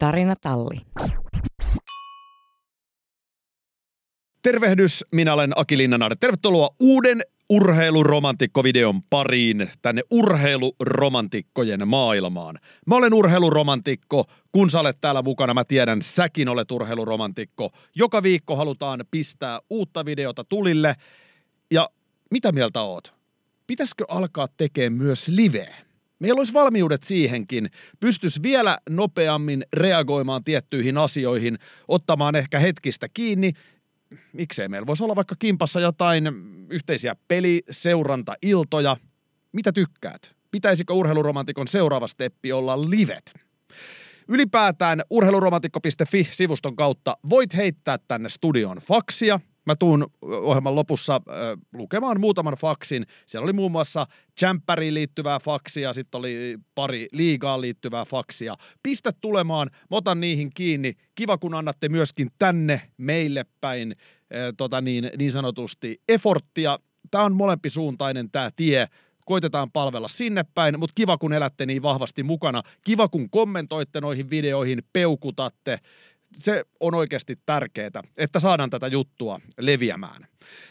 Tarina Talli. Tervehdys, minä olen Aki Linnanar. Tervetuloa uuden urheiluromantikko-videon pariin tänne urheiluromantikkojen maailmaan. Mä olen urheiluromantikko, kun sä olet täällä mukana, mä tiedän, säkin olet urheiluromantikko. Joka viikko halutaan pistää uutta videota tulille. Ja mitä mieltä oot? Pitäisikö alkaa tekemään myös liveä? meillä olisi valmiudet siihenkin, pystyisi vielä nopeammin reagoimaan tiettyihin asioihin, ottamaan ehkä hetkistä kiinni, miksei meillä voisi olla vaikka kimpassa jotain yhteisiä iltoja Mitä tykkäät? Pitäisikö urheiluromantikon seuraava steppi olla livet? Ylipäätään urheiluromantikko.fi-sivuston kautta voit heittää tänne studion faksia – mä tuun ohjelman lopussa äh, lukemaan muutaman faksin. Siellä oli muun muassa Champeriin liittyvää faksia, sitten oli pari liigaan liittyvää faksia. Pistä tulemaan, mä otan niihin kiinni. Kiva, kun annatte myöskin tänne meille päin äh, tota niin, niin sanotusti eforttia. Tämä on molempisuuntainen tämä tie koitetaan palvella sinne päin, mutta kiva kun elätte niin vahvasti mukana. Kiva kun kommentoitte noihin videoihin, peukutatte, se on oikeasti tärkeää, että saadaan tätä juttua leviämään.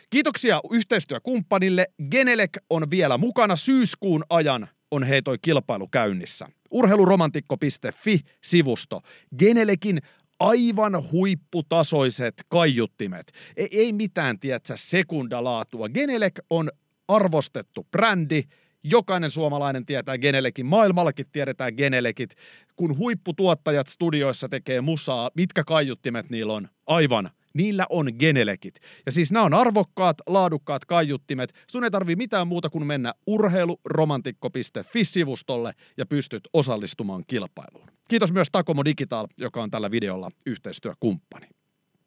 Kiitoksia yhteistyökumppanille. Genelec on vielä mukana syyskuun ajan on hei toi kilpailu käynnissä. Urheiluromantikko.fi-sivusto. Genelekin aivan huipputasoiset kaiuttimet. Ei, ei mitään, tietsä, sekundalaatua. Genelec on arvostettu brändi, Jokainen suomalainen tietää genelekit, maailmallakin tiedetään genelekit. Kun huipputuottajat studioissa tekee musaa, mitkä kaiuttimet niillä on? Aivan niillä on genelekit. Ja siis nämä on arvokkaat, laadukkaat kaiuttimet. Sun ei tarvi mitään muuta kuin mennä urheiluromantikko.fi-sivustolle ja pystyt osallistumaan kilpailuun. Kiitos myös Takomo Digital, joka on tällä videolla yhteistyökumppani.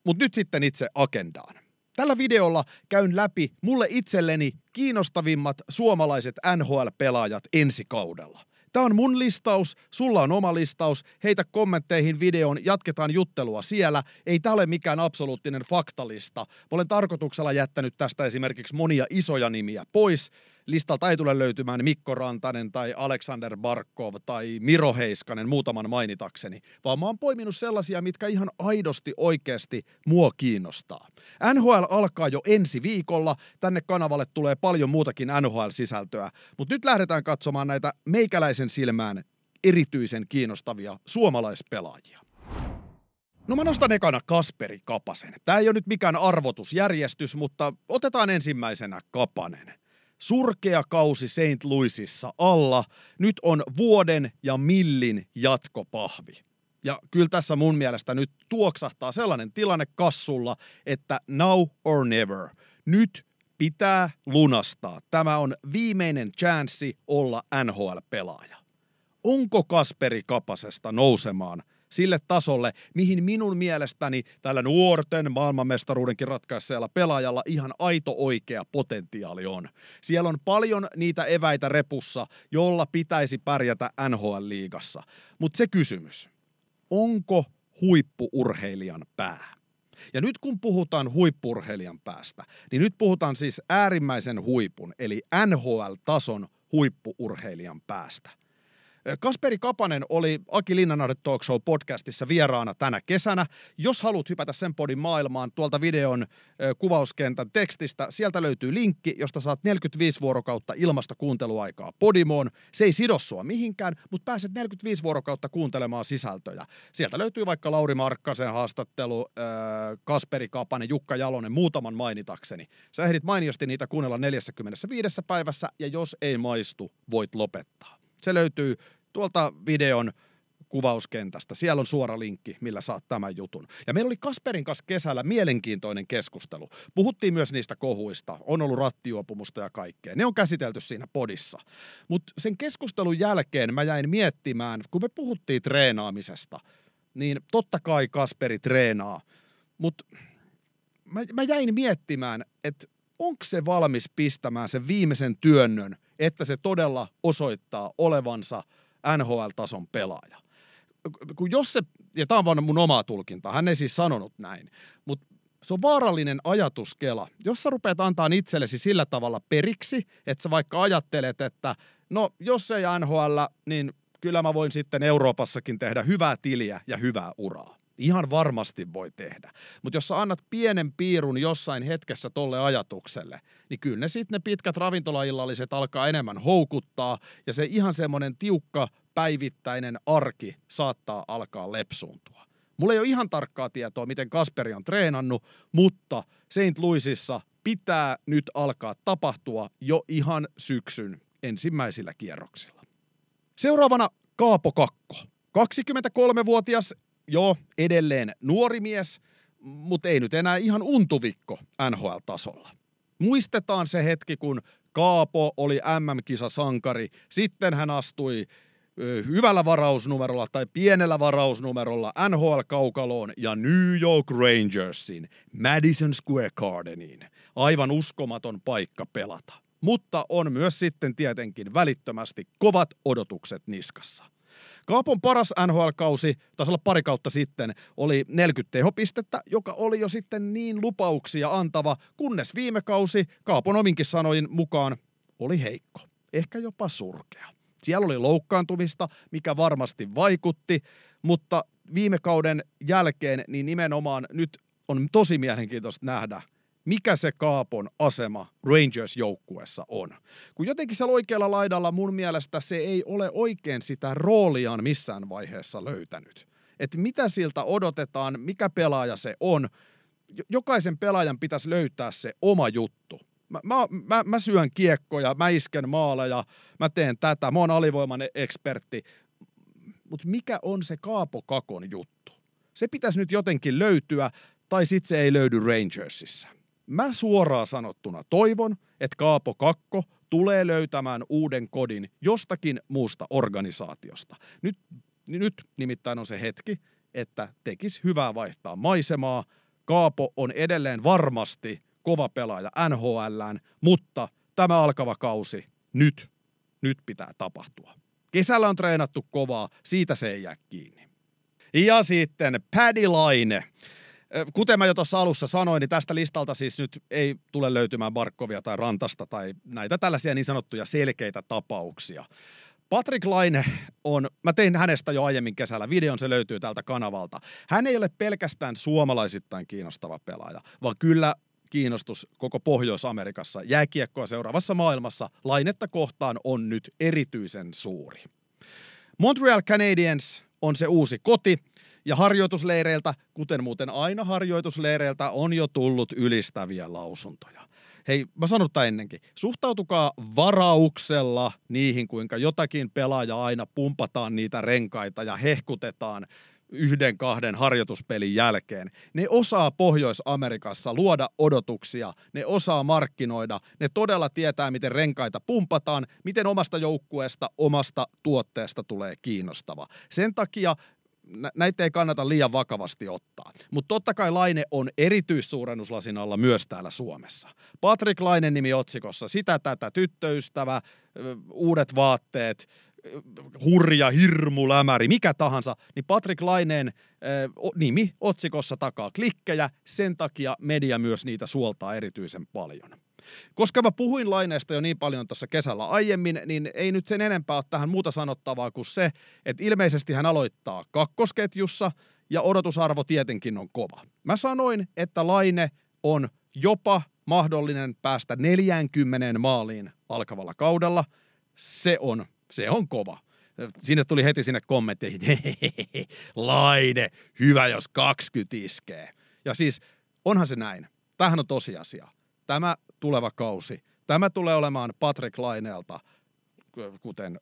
Mutta nyt sitten itse agendaan. Tällä videolla käyn läpi mulle itselleni kiinnostavimmat suomalaiset NHL-pelaajat ensi kaudella. Tämä on mun listaus, sulla on oma listaus, heitä kommentteihin videoon, jatketaan juttelua siellä. Ei tämä ole mikään absoluuttinen faktalista. Mä olen tarkoituksella jättänyt tästä esimerkiksi monia isoja nimiä pois, listalta ei tule löytymään Mikko Rantanen tai Aleksander Barkov tai Miro Heiskanen muutaman mainitakseni, vaan mä oon poiminut sellaisia, mitkä ihan aidosti oikeasti mua kiinnostaa. NHL alkaa jo ensi viikolla, tänne kanavalle tulee paljon muutakin NHL-sisältöä, mutta nyt lähdetään katsomaan näitä meikäläisen silmään erityisen kiinnostavia suomalaispelaajia. No mä nostan ekana Kasperi Kapasen. Tämä ei ole nyt mikään arvotusjärjestys, mutta otetaan ensimmäisenä Kapanen. Surkea kausi St. Louisissa alla. Nyt on vuoden ja millin jatkopahvi. Ja kyllä tässä mun mielestä nyt tuoksahtaa sellainen tilanne kassulla, että now or never. Nyt pitää lunastaa. Tämä on viimeinen chanssi olla NHL-pelaaja. Onko Kasperi Kapasesta nousemaan sille tasolle, mihin minun mielestäni tällä nuorten maailmanmestaruudenkin ratkaisseella pelaajalla ihan aito oikea potentiaali on. Siellä on paljon niitä eväitä repussa, jolla pitäisi pärjätä NHL-liigassa. Mutta se kysymys, onko huippuurheilijan pää? Ja nyt kun puhutaan huippurheilijan päästä, niin nyt puhutaan siis äärimmäisen huipun, eli NHL-tason huippuurheilijan päästä. Kasperi Kapanen oli Aki Linnanarit Talk Show podcastissa vieraana tänä kesänä. Jos haluat hypätä sen podin maailmaan tuolta videon kuvauskentän tekstistä, sieltä löytyy linkki, josta saat 45 vuorokautta ilmasta kuunteluaikaa Podimoon. Se ei sido sua mihinkään, mutta pääset 45 vuorokautta kuuntelemaan sisältöjä. Sieltä löytyy vaikka Lauri Markkasen haastattelu, Kasperi Kapanen, Jukka Jalonen, muutaman mainitakseni. Sä ehdit mainiosti niitä kuunnella 45 päivässä ja jos ei maistu, voit lopettaa. Se löytyy tuolta videon kuvauskentästä. Siellä on suora linkki, millä saat tämän jutun. Ja meillä oli Kasperin kanssa kesällä mielenkiintoinen keskustelu. Puhuttiin myös niistä kohuista. On ollut rattijuopumusta ja kaikkea. Ne on käsitelty siinä podissa. Mutta sen keskustelun jälkeen mä jäin miettimään, kun me puhuttiin treenaamisesta, niin totta kai Kasperi treenaa. Mutta mä, mä jäin miettimään, että onko se valmis pistämään sen viimeisen työnnön että se todella osoittaa olevansa NHL-tason pelaaja. Kun jos se, ja tämä on vaan mun omaa tulkinta, hän ei siis sanonut näin, mutta se on vaarallinen ajatuskela. Jos sä rupeat antaa itsellesi sillä tavalla periksi, että sä vaikka ajattelet, että no jos ei NHL, niin kyllä mä voin sitten Euroopassakin tehdä hyvää tiliä ja hyvää uraa. Ihan varmasti voi tehdä. Mutta jos sä annat pienen piirun jossain hetkessä tolle ajatukselle, niin kyllä ne sitten ne pitkät ravintolaillalliset alkaa enemmän houkuttaa ja se ihan semmoinen tiukka päivittäinen arki saattaa alkaa lepsuuntua. Mulla ei ole ihan tarkkaa tietoa, miten Kasperi on treenannut, mutta Saint Louisissa pitää nyt alkaa tapahtua jo ihan syksyn ensimmäisillä kierroksilla. Seuraavana Kaapo Kakko. 23-vuotias joo, edelleen nuori mies, mutta ei nyt enää ihan untuvikko NHL-tasolla. Muistetaan se hetki, kun Kaapo oli MM-kisasankari, sitten hän astui hyvällä varausnumerolla tai pienellä varausnumerolla NHL-kaukaloon ja New York Rangersin Madison Square Gardeniin. Aivan uskomaton paikka pelata. Mutta on myös sitten tietenkin välittömästi kovat odotukset niskassa. Kaapon paras NHL-kausi, taisi olla pari kautta sitten, oli 40 tehopistettä, joka oli jo sitten niin lupauksia antava, kunnes viime kausi Kaapon ominkin sanoin mukaan oli heikko, ehkä jopa surkea. Siellä oli loukkaantumista, mikä varmasti vaikutti, mutta viime kauden jälkeen niin nimenomaan nyt on tosi mielenkiintoista nähdä, mikä se Kaapon asema Rangers-joukkuessa on. Kun jotenkin siellä oikealla laidalla mun mielestä se ei ole oikein sitä rooliaan missään vaiheessa löytänyt. Että mitä siltä odotetaan, mikä pelaaja se on. Jokaisen pelaajan pitäisi löytää se oma juttu. Mä, mä, mä, mä syön kiekkoja, mä isken maaleja, mä teen tätä, mä oon alivoimainen ekspertti. Mutta mikä on se Kaapo Kakon juttu? Se pitäisi nyt jotenkin löytyä, tai sitten se ei löydy Rangersissa. Mä suoraan sanottuna toivon, että Kaapo Kakko tulee löytämään uuden kodin jostakin muusta organisaatiosta. Nyt, nyt nimittäin on se hetki, että tekisi hyvää vaihtaa maisemaa. Kaapo on edelleen varmasti kova pelaaja NHLään, mutta tämä alkava kausi nyt, nyt pitää tapahtua. Kesällä on treenattu kovaa, siitä se ei jää kiinni. Ja sitten Paddy Laine. Kuten mä jo tuossa alussa sanoin, niin tästä listalta siis nyt ei tule löytymään Barkovia tai Rantasta tai näitä tällaisia niin sanottuja selkeitä tapauksia. Patrick Laine on, mä tein hänestä jo aiemmin kesällä videon, se löytyy tältä kanavalta. Hän ei ole pelkästään suomalaisittain kiinnostava pelaaja, vaan kyllä kiinnostus koko Pohjois-Amerikassa jääkiekkoa seuraavassa maailmassa Lainetta kohtaan on nyt erityisen suuri. Montreal Canadiens on se uusi koti – ja harjoitusleireiltä, kuten muuten aina harjoitusleireiltä, on jo tullut ylistäviä lausuntoja. Hei, mä sanon ennenkin. Suhtautukaa varauksella niihin, kuinka jotakin pelaaja aina pumpataan niitä renkaita ja hehkutetaan yhden kahden harjoituspelin jälkeen. Ne osaa Pohjois-Amerikassa luoda odotuksia, ne osaa markkinoida, ne todella tietää, miten renkaita pumpataan, miten omasta joukkueesta, omasta tuotteesta tulee kiinnostava. Sen takia näitä ei kannata liian vakavasti ottaa. Mutta totta kai Laine on erityissuurennuslasin alla myös täällä Suomessa. Patrick Laine nimi otsikossa, sitä tätä tyttöystävä, uudet vaatteet, hurja, hirmu, lämäri, mikä tahansa, niin Patrick Laineen äh, nimi otsikossa takaa klikkejä, sen takia media myös niitä suoltaa erityisen paljon. Koska mä puhuin laineesta jo niin paljon tuossa kesällä aiemmin, niin ei nyt sen enempää ole tähän muuta sanottavaa kuin se, että ilmeisesti hän aloittaa kakkosketjussa ja odotusarvo tietenkin on kova. Mä sanoin, että laine on jopa mahdollinen päästä 40 maaliin alkavalla kaudella. Se on, se on kova sinne tuli heti sinne kommentteihin, Laine, hyvä jos 20 iskee. Ja siis onhan se näin. Tämähän on tosiasia. Tämä tuleva kausi. Tämä tulee olemaan Patrick Laineelta, kuten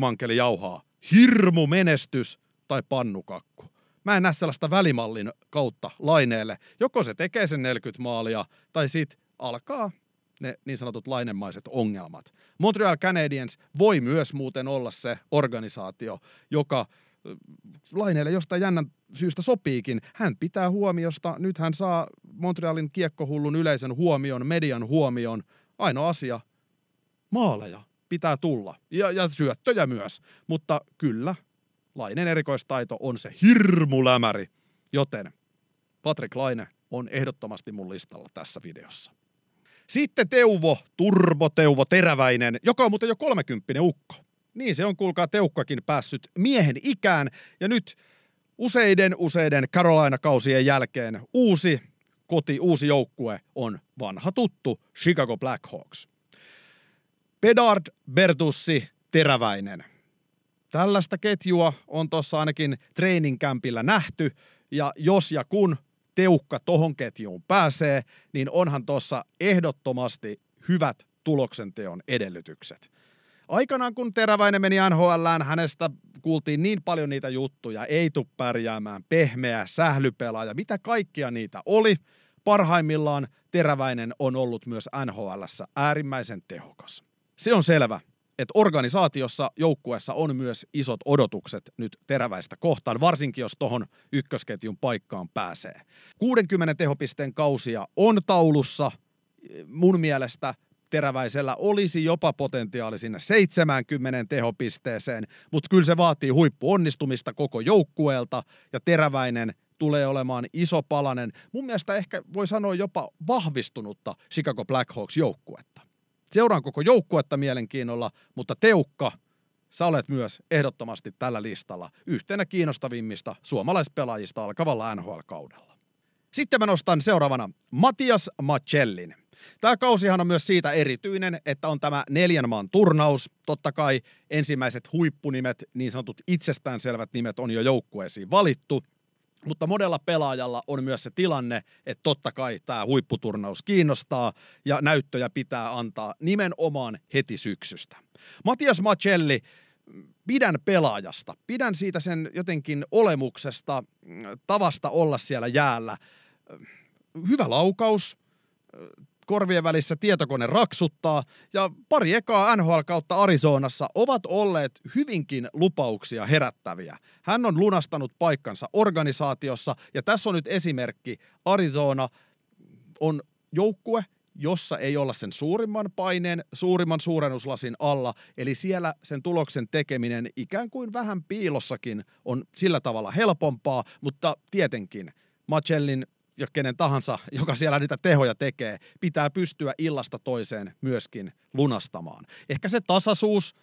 Mankeli jauhaa, hirmu menestys tai pannukakku. Mä en näe sellaista välimallin kautta Laineelle. Joko se tekee sen 40 maalia, tai sit alkaa ne niin sanotut lainemaiset ongelmat. Montreal Canadiens voi myös muuten olla se organisaatio, joka äh, Laineelle jostain jännän syystä sopiikin. Hän pitää huomiosta, nyt hän saa Montrealin kiekkohullun yleisen huomion, median huomion, ainoa asia, maaleja pitää tulla. Ja, ja syöttöjä myös. Mutta kyllä, Lainen erikoistaito on se hirmulämäri. Joten Patrick Laine on ehdottomasti mun listalla tässä videossa. Sitten Teuvo, Turbo Teuvo Teräväinen, joka on muuten jo kolmekymppinen ukko. Niin se on, kuulkaa, Teukkakin päässyt miehen ikään. Ja nyt useiden, useiden Carolina-kausien jälkeen uusi koti uusi joukkue on vanha tuttu Chicago Blackhawks. Pedard, Bertussi, Teräväinen. Tällaista ketjua on tuossa ainakin treeninkämpillä nähty, ja jos ja kun teukka tohon ketjuun pääsee, niin onhan tuossa ehdottomasti hyvät tuloksenteon edellytykset. Aikanaan kun Teräväinen meni NHL, hänestä kuultiin niin paljon niitä juttuja, ei tu pärjäämään, pehmeä, sählypelaaja, mitä kaikkia niitä oli. Parhaimmillaan Teräväinen on ollut myös NHL äärimmäisen tehokas. Se on selvä, että organisaatiossa, joukkueessa on myös isot odotukset nyt teräväistä kohtaan, varsinkin jos tuohon ykkösketjun paikkaan pääsee. 60 tehopisteen kausia on taulussa. Mun mielestä teräväisellä olisi jopa potentiaali sinne 70 tehopisteeseen, mutta kyllä se vaatii huippuonnistumista koko joukkueelta ja teräväinen tulee olemaan iso palanen. Mun mielestä ehkä voi sanoa jopa vahvistunutta Chicago Blackhawks joukkuetta. Seuraan koko joukkuetta mielenkiinnolla, mutta Teukka, sä olet myös ehdottomasti tällä listalla yhtenä kiinnostavimmista suomalaispelaajista alkavalla NHL-kaudella. Sitten mä nostan seuraavana Matias Macellin. Tämä kausihan on myös siitä erityinen, että on tämä neljän maan turnaus. Totta kai ensimmäiset huippunimet, niin sanotut itsestäänselvät nimet on jo joukkueisiin valittu. Mutta monella pelaajalla on myös se tilanne, että totta kai tämä huipputurnaus kiinnostaa ja näyttöjä pitää antaa nimenomaan heti syksystä. Matias Macelli, pidän pelaajasta, pidän siitä sen jotenkin olemuksesta, tavasta olla siellä jäällä. Hyvä laukaus, korvien välissä tietokone raksuttaa ja pari ekaa NHL kautta Arizonassa ovat olleet hyvinkin lupauksia herättäviä. Hän on lunastanut paikkansa organisaatiossa ja tässä on nyt esimerkki. Arizona on joukkue, jossa ei olla sen suurimman paineen, suurimman suurennuslasin alla, eli siellä sen tuloksen tekeminen ikään kuin vähän piilossakin on sillä tavalla helpompaa, mutta tietenkin Macellin ja kenen tahansa, joka siellä niitä tehoja tekee, pitää pystyä illasta toiseen myöskin lunastamaan. Ehkä se tasasuus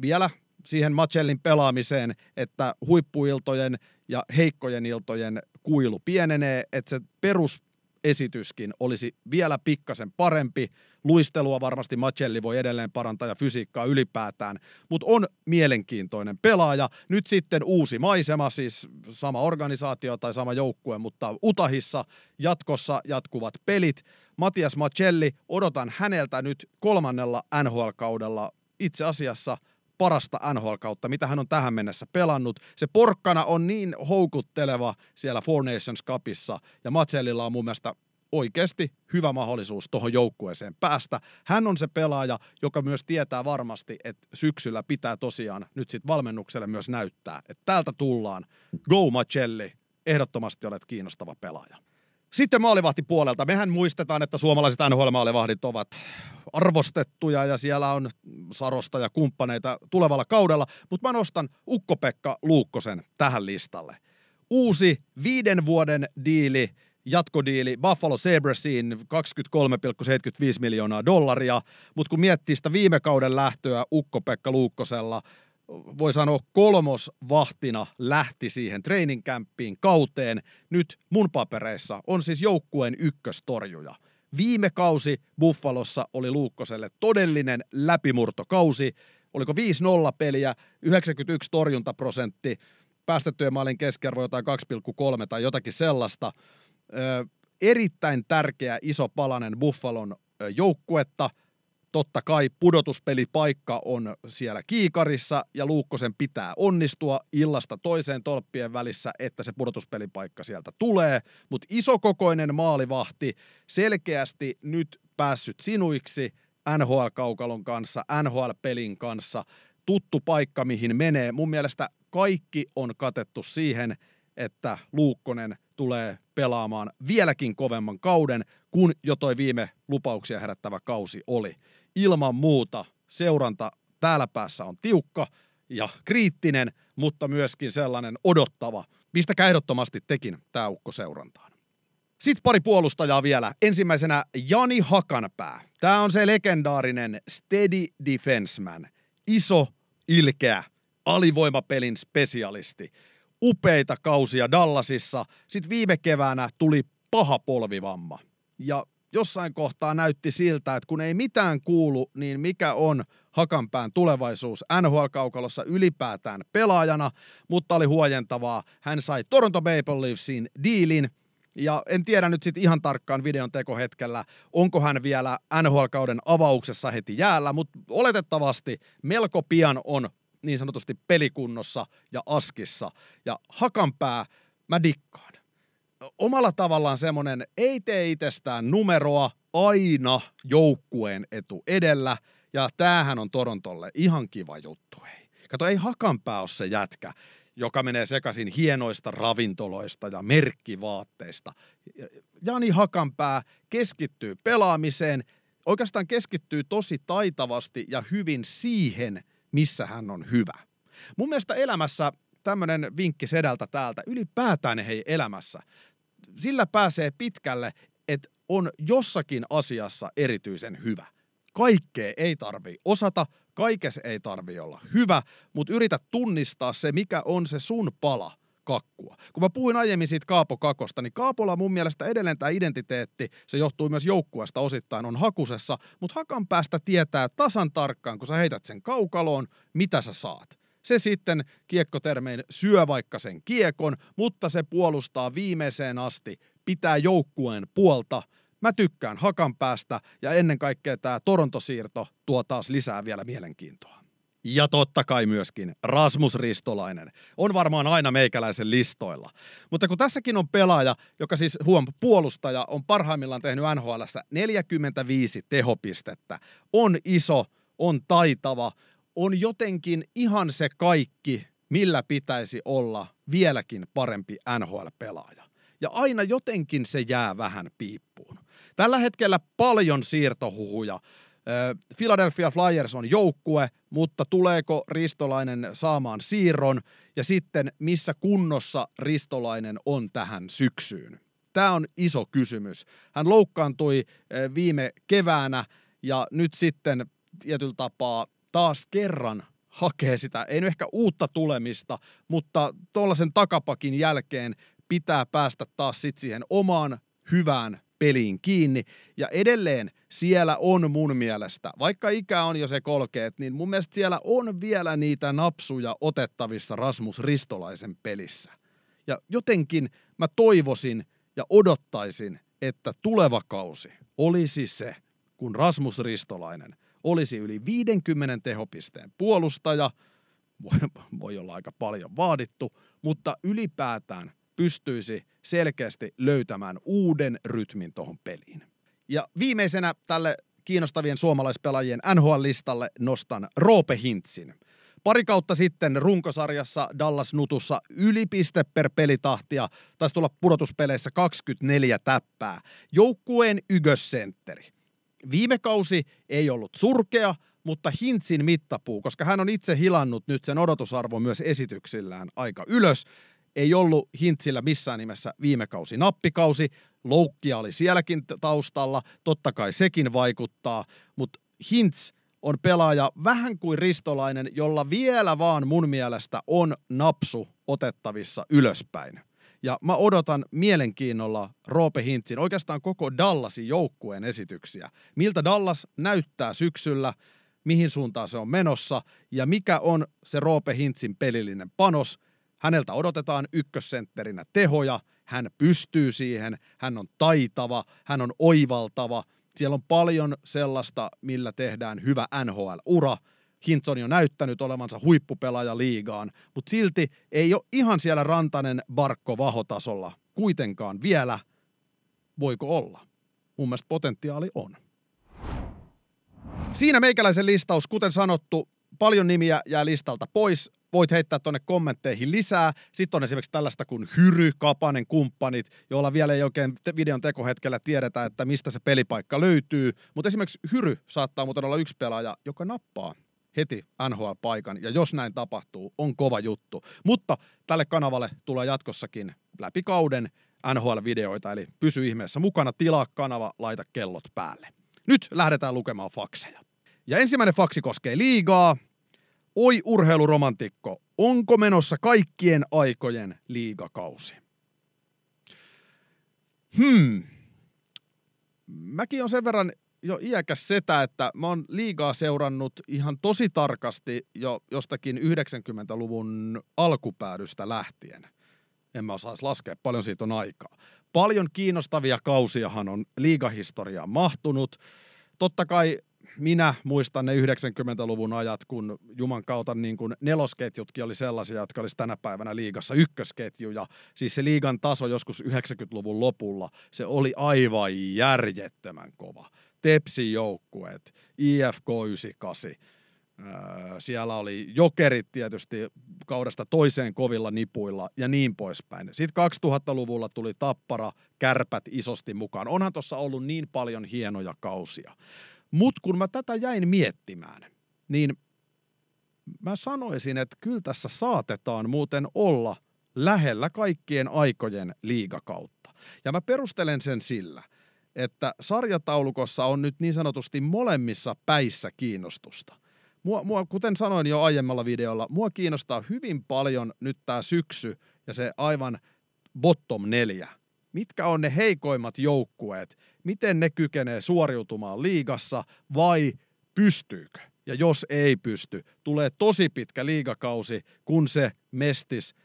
vielä siihen Machellin pelaamiseen, että huippuiltojen ja heikkojen iltojen kuilu pienenee, että se perus esityskin olisi vielä pikkasen parempi. Luistelua varmasti Macelli voi edelleen parantaa ja fysiikkaa ylipäätään, mutta on mielenkiintoinen pelaaja. Nyt sitten uusi maisema, siis sama organisaatio tai sama joukkue, mutta Utahissa jatkossa jatkuvat pelit. Matias Macelli, odotan häneltä nyt kolmannella NHL-kaudella itse asiassa – parasta NHL-kautta, mitä hän on tähän mennessä pelannut. Se porkkana on niin houkutteleva siellä Four Nations Cupissa, ja Matsellilla on mun mielestä oikeasti hyvä mahdollisuus tuohon joukkueeseen päästä. Hän on se pelaaja, joka myös tietää varmasti, että syksyllä pitää tosiaan nyt sitten valmennukselle myös näyttää, että täältä tullaan. Go Macelli, ehdottomasti olet kiinnostava pelaaja. Sitten maalivahti puolelta. Mehän muistetaan, että suomalaiset NHL-maalivahdit ovat arvostettuja ja siellä on Sarosta ja kumppaneita tulevalla kaudella, mutta mä nostan Ukko-Pekka Luukkosen tähän listalle. Uusi viiden vuoden diili, jatkodiili Buffalo Sabresiin 23,75 miljoonaa dollaria, mutta kun miettii sitä viime kauden lähtöä Ukko-Pekka Luukkosella – voi sanoa kolmosvahtina lähti siihen treininkämppiin kauteen. Nyt mun papereissa on siis joukkueen ykköstorjuja. Viime kausi Buffalossa oli Luukkoselle todellinen läpimurtokausi. Oliko 5-0 peliä, 91 torjuntaprosentti, päästettyjen maalin keskiarvo jotain 2,3 tai jotakin sellaista. Ö, erittäin tärkeä iso palanen Buffalon joukkuetta – Totta kai pudotuspelipaikka on siellä kiikarissa ja Luukkosen pitää onnistua illasta toiseen tolppien välissä, että se pudotuspelipaikka sieltä tulee. Mutta isokokoinen maalivahti selkeästi nyt päässyt sinuiksi NHL-kaukalon kanssa, NHL-pelin kanssa. Tuttu paikka, mihin menee. Mun mielestä kaikki on katettu siihen, että Luukkonen tulee pelaamaan vieläkin kovemman kauden, kuin jo toi viime lupauksia herättävä kausi oli ilman muuta seuranta täällä päässä on tiukka ja kriittinen, mutta myöskin sellainen odottava. Pistäkää ehdottomasti tekin tämä ukko seurantaan. Sitten pari puolustajaa vielä. Ensimmäisenä Jani Hakanpää. Tämä on se legendaarinen steady defenseman. Iso, ilkeä, alivoimapelin spesialisti. Upeita kausia Dallasissa. Sitten viime keväänä tuli paha polvivamma. Ja jossain kohtaa näytti siltä, että kun ei mitään kuulu, niin mikä on Hakanpään tulevaisuus NHL-kaukalossa ylipäätään pelaajana, mutta oli huojentavaa. Hän sai Toronto Maple Leafsin diilin, ja en tiedä nyt sitten ihan tarkkaan videon tekohetkellä, onko hän vielä NHL-kauden avauksessa heti jäällä, mutta oletettavasti melko pian on niin sanotusti pelikunnossa ja askissa. Ja Hakanpää, mä dikkaan omalla tavallaan semmoinen ei tee itsestään numeroa aina joukkueen etu edellä. Ja tämähän on Torontolle ihan kiva juttu, ei. Kato, ei Hakanpää ole se jätkä, joka menee sekaisin hienoista ravintoloista ja merkkivaatteista. Jani Hakanpää keskittyy pelaamiseen, oikeastaan keskittyy tosi taitavasti ja hyvin siihen, missä hän on hyvä. Mun mielestä elämässä tämmöinen vinkki sedältä täältä. Ylipäätään hei elämässä. Sillä pääsee pitkälle, että on jossakin asiassa erityisen hyvä. Kaikkea ei tarvi osata, kaikessa ei tarvi olla hyvä, mutta yritä tunnistaa se, mikä on se sun pala kakkua. Kun mä puhuin aiemmin siitä Kaapo Kakosta, niin Kaapolla mun mielestä edelleen tämä identiteetti, se johtuu myös joukkueesta osittain, on hakusessa, mutta hakan päästä tietää tasan tarkkaan, kun sä heität sen kaukaloon, mitä sä saat. Se sitten kiekkotermein syö vaikka sen kiekon, mutta se puolustaa viimeiseen asti, pitää joukkueen puolta. Mä tykkään hakan päästä ja ennen kaikkea tämä Torontosiirto tuo taas lisää vielä mielenkiintoa. Ja totta kai myöskin Rasmus Ristolainen on varmaan aina meikäläisen listoilla. Mutta kun tässäkin on pelaaja, joka siis huom puolustaja on parhaimmillaan tehnyt NHL 45 tehopistettä, on iso, on taitava, on jotenkin ihan se kaikki, millä pitäisi olla vieläkin parempi NHL-pelaaja. Ja aina jotenkin se jää vähän piippuun. Tällä hetkellä paljon siirtohuhuja. Philadelphia Flyers on joukkue, mutta tuleeko Ristolainen saamaan siirron ja sitten missä kunnossa Ristolainen on tähän syksyyn? Tämä on iso kysymys. Hän loukkaantui viime keväänä ja nyt sitten tietyllä tapaa taas kerran hakee sitä, ei nyt ehkä uutta tulemista, mutta tuollaisen takapakin jälkeen pitää päästä taas sitten siihen omaan hyvään peliin kiinni. Ja edelleen siellä on mun mielestä, vaikka ikä on jo se kolkeet, niin mun mielestä siellä on vielä niitä napsuja otettavissa Rasmus Ristolaisen pelissä. Ja jotenkin mä toivoisin ja odottaisin, että tuleva kausi olisi se, kun Rasmus Ristolainen – olisi yli 50 tehopisteen puolustaja, voi, voi olla aika paljon vaadittu, mutta ylipäätään pystyisi selkeästi löytämään uuden rytmin tuohon peliin. Ja viimeisenä tälle kiinnostavien suomalaispelaajien NHL-listalle nostan Roope Hintsin. Pari kautta sitten runkosarjassa Dallas Nutussa ylipiste per pelitahtia, taisi tulla pudotuspeleissä 24 täppää. Joukkueen ykössentteri. Viime kausi ei ollut surkea, mutta hintsin mittapuu, koska hän on itse hilannut nyt sen odotusarvo myös esityksillään aika ylös. Ei ollut hintsillä missään nimessä viime kausi nappikausi, loukkia oli sielläkin taustalla, totta kai sekin vaikuttaa, mutta hints on pelaaja vähän kuin Ristolainen, jolla vielä vaan mun mielestä on napsu otettavissa ylöspäin. Ja mä odotan mielenkiinnolla Roope Hintsin, oikeastaan koko Dallasin joukkueen esityksiä. Miltä Dallas näyttää syksyllä, mihin suuntaan se on menossa ja mikä on se Roope Hintsin pelillinen panos. Häneltä odotetaan ykkössentterinä tehoja, hän pystyy siihen, hän on taitava, hän on oivaltava. Siellä on paljon sellaista, millä tehdään hyvä NHL-ura – Hinton jo näyttänyt olevansa huippupelaaja liigaan, mutta silti ei ole ihan siellä Rantanen Barkko vahotasolla kuitenkaan vielä. Voiko olla? Mun mielestä potentiaali on. Siinä meikäläisen listaus, kuten sanottu, paljon nimiä jää listalta pois. Voit heittää tuonne kommentteihin lisää. Sitten on esimerkiksi tällaista kuin Hyry, Kapanen, kumppanit, joilla vielä ei oikein videon tekohetkellä tiedetä, että mistä se pelipaikka löytyy. Mutta esimerkiksi Hyry saattaa muuten olla yksi pelaaja, joka nappaa heti NHL-paikan. Ja jos näin tapahtuu, on kova juttu. Mutta tälle kanavalle tulee jatkossakin läpi kauden NHL-videoita, eli pysy ihmeessä mukana, tilaa kanava, laita kellot päälle. Nyt lähdetään lukemaan fakseja. Ja ensimmäinen faksi koskee liigaa. Oi urheiluromantikko, onko menossa kaikkien aikojen liigakausi? Hmm. Mäkin on sen verran jo iäkäs setä, että mä oon liigaa seurannut ihan tosi tarkasti jo jostakin 90-luvun alkupäädystä lähtien. En mä osaisi laskea, paljon siitä on aikaa. Paljon kiinnostavia kausiahan on liigahistoriaa mahtunut. Totta kai minä muistan ne 90-luvun ajat, kun Juman kautta niin kuin nelosketjutkin oli sellaisia, jotka olisi tänä päivänä liigassa ykkösketjuja. Siis se liigan taso joskus 90-luvun lopulla, se oli aivan järjettömän kova. Tepsin joukkueet, IFK 98, siellä oli jokerit tietysti kaudesta toiseen kovilla nipuilla ja niin poispäin. Sitten 2000-luvulla tuli tappara, kärpät isosti mukaan. Onhan tuossa ollut niin paljon hienoja kausia. Mutta kun mä tätä jäin miettimään, niin mä sanoisin, että kyllä tässä saatetaan muuten olla lähellä kaikkien aikojen liigakautta. Ja mä perustelen sen sillä – että sarjataulukossa on nyt niin sanotusti molemmissa päissä kiinnostusta. Mua, mua, kuten sanoin jo aiemmalla videolla, mua kiinnostaa hyvin paljon nyt tämä syksy ja se aivan bottom neljä. Mitkä on ne heikoimmat joukkueet? Miten ne kykenee suoriutumaan liigassa vai pystyykö? Ja jos ei pysty, tulee tosi pitkä liigakausi, kun se mestis –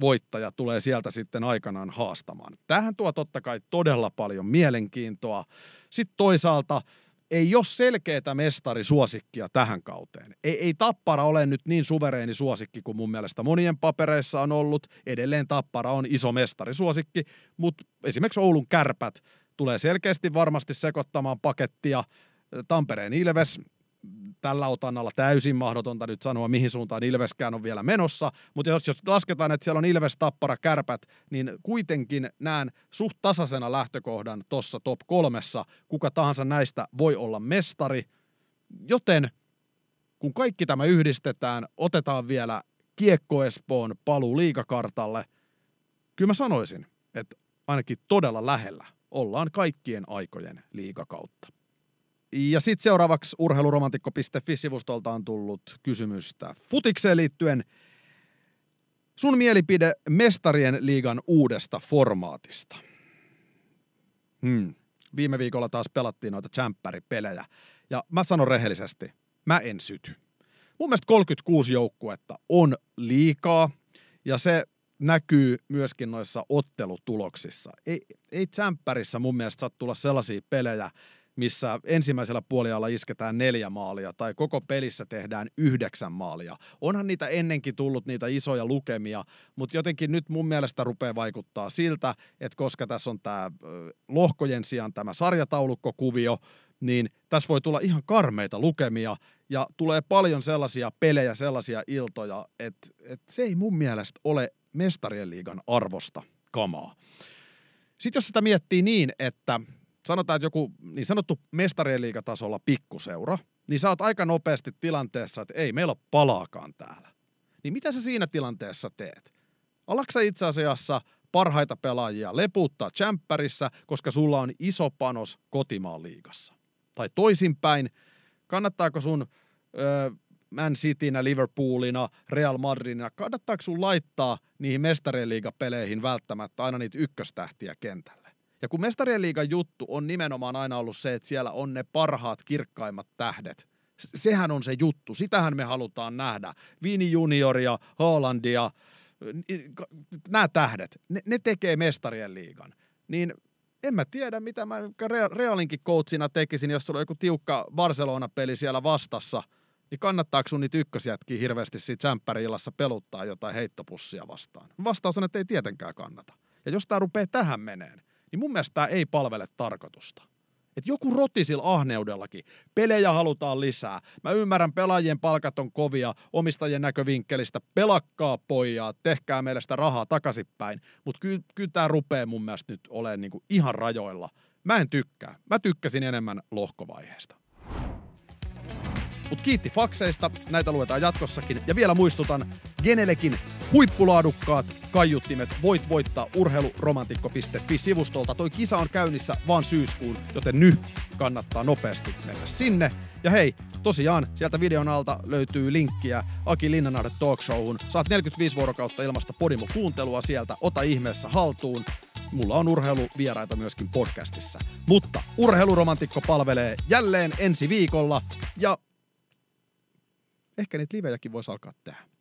voittaja tulee sieltä sitten aikanaan haastamaan. Tähän tuo totta kai todella paljon mielenkiintoa. Sitten toisaalta ei ole selkeätä mestarisuosikkia tähän kauteen. Ei, ei Tappara ole nyt niin suvereeni suosikki kuin mun mielestä monien papereissa on ollut. Edelleen Tappara on iso mestarisuosikki, mutta esimerkiksi Oulun kärpät tulee selkeästi varmasti sekoittamaan pakettia. Tampereen Ilves tällä otannalla täysin mahdotonta nyt sanoa, mihin suuntaan Ilveskään on vielä menossa, mutta jos, jos lasketaan, että siellä on Ilves, Tappara, Kärpät, niin kuitenkin näen suht tasaisena lähtökohdan tuossa top kolmessa. Kuka tahansa näistä voi olla mestari, joten kun kaikki tämä yhdistetään, otetaan vielä Kiekko Espoon paluu liikakartalle. Kyllä mä sanoisin, että ainakin todella lähellä ollaan kaikkien aikojen liikakautta. Ja sitten seuraavaksi urheiluromantikko.fi-sivustolta on tullut kysymystä futikseen liittyen. Sun mielipide Mestarien liigan uudesta formaatista. Hmm. Viime viikolla taas pelattiin noita tsemppäripelejä. Ja mä sanon rehellisesti, mä en syty. Mun mielestä 36 joukkuetta on liikaa. Ja se näkyy myöskin noissa ottelutuloksissa. Ei, ei tsemppärissä mun mielestä saa tulla sellaisia pelejä, missä ensimmäisellä puoliajalla isketään neljä maalia tai koko pelissä tehdään yhdeksän maalia. Onhan niitä ennenkin tullut niitä isoja lukemia, mutta jotenkin nyt mun mielestä rupeaa vaikuttaa siltä, että koska tässä on tämä lohkojen sijaan tämä sarjataulukkokuvio, niin tässä voi tulla ihan karmeita lukemia ja tulee paljon sellaisia pelejä, sellaisia iltoja, että, että se ei mun mielestä ole mestarien liigan arvosta kamaa. Sitten jos sitä miettii niin, että sanotaan, että joku niin sanottu mestarien liigatasolla pikkuseura, niin sä oot aika nopeasti tilanteessa, että ei meillä ole palaakaan täällä. Niin mitä sä siinä tilanteessa teet? Alaksa itse asiassa parhaita pelaajia leputtaa tsemppärissä, koska sulla on iso panos kotimaan liigassa? Tai toisinpäin, kannattaako sun öö, Man Citynä, Liverpoolina, Real Madridina, kannattaako sun laittaa niihin mestarien liigapeleihin välttämättä aina niitä ykköstähtiä kentälle? Ja kun mestarien liigan juttu on nimenomaan aina ollut se, että siellä on ne parhaat kirkkaimmat tähdet, sehän on se juttu, sitähän me halutaan nähdä. Viini junioria, Hollandia, nämä tähdet, ne, ne tekee mestarien liigan. Niin en mä tiedä, mitä mä Realinkin coachina tekisin, jos sulla on joku tiukka Barcelona-peli siellä vastassa, niin kannattaako sun niitä ykkösjätkiä hirveästi siitä sämppäriillassa peluttaa jotain heittopussia vastaan? Vastaus on, että ei tietenkään kannata. Ja jos tämä rupeaa tähän meneen, niin mun mielestä tämä ei palvele tarkoitusta. Et joku roti sillä ahneudellakin. Pelejä halutaan lisää. Mä ymmärrän, pelaajien palkat on kovia omistajien näkövinkkelistä. Pelakkaa pojaa, tehkää meille sitä rahaa takaisinpäin. Mutta kyllä ky tämä rupeaa mun mielestä nyt olemaan niinku ihan rajoilla. Mä en tykkää. Mä tykkäsin enemmän lohkovaiheesta. Mutta kiitti fakseista, näitä luetaan jatkossakin. Ja vielä muistutan, Genelekin huippulaadukkaat kaiuttimet voit voittaa urheiluromantikko.fi-sivustolta. Toi kisa on käynnissä vaan syyskuun, joten nyt kannattaa nopeasti mennä sinne. Ja hei, tosiaan sieltä videon alta löytyy linkkiä Aki Linnanahde Talk Showhun. Saat 45 vuorokautta ilmasta podimo kuuntelua sieltä, ota ihmeessä haltuun. Mulla on urheiluvieraita myöskin podcastissa. Mutta urheiluromantikko palvelee jälleen ensi viikolla ja Ehkä niitä livejäkin voisi alkaa tehdä.